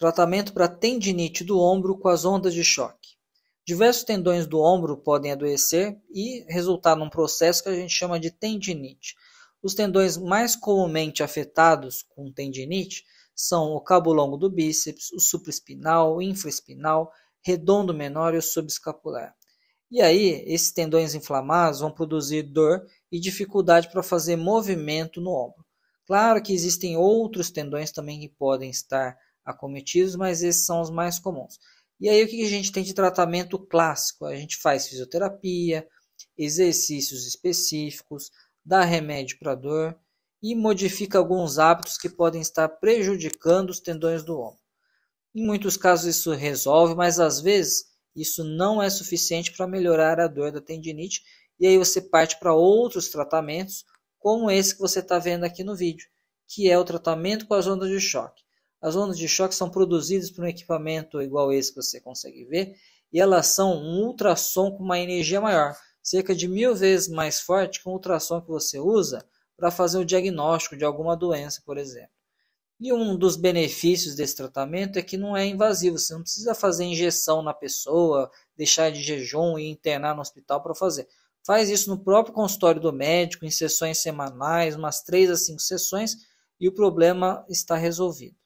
Tratamento para tendinite do ombro com as ondas de choque. Diversos tendões do ombro podem adoecer e resultar num processo que a gente chama de tendinite. Os tendões mais comumente afetados com tendinite são o cabo longo do bíceps, o supraespinal, o infraespinal, redondo menor e o subescapular. E aí, esses tendões inflamados vão produzir dor e dificuldade para fazer movimento no ombro. Claro que existem outros tendões também que podem estar acometidos, mas esses são os mais comuns. E aí o que a gente tem de tratamento clássico? A gente faz fisioterapia, exercícios específicos, dá remédio para dor e modifica alguns hábitos que podem estar prejudicando os tendões do ombro. Em muitos casos isso resolve, mas às vezes isso não é suficiente para melhorar a dor da tendinite e aí você parte para outros tratamentos, como esse que você está vendo aqui no vídeo, que é o tratamento com as ondas de choque. As ondas de choque são produzidas por um equipamento igual esse que você consegue ver, e elas são um ultrassom com uma energia maior, cerca de mil vezes mais forte que um ultrassom que você usa para fazer o diagnóstico de alguma doença, por exemplo. E um dos benefícios desse tratamento é que não é invasivo, você não precisa fazer injeção na pessoa, deixar de jejum e internar no hospital para fazer. Faz isso no próprio consultório do médico, em sessões semanais, umas 3 a 5 sessões, e o problema está resolvido.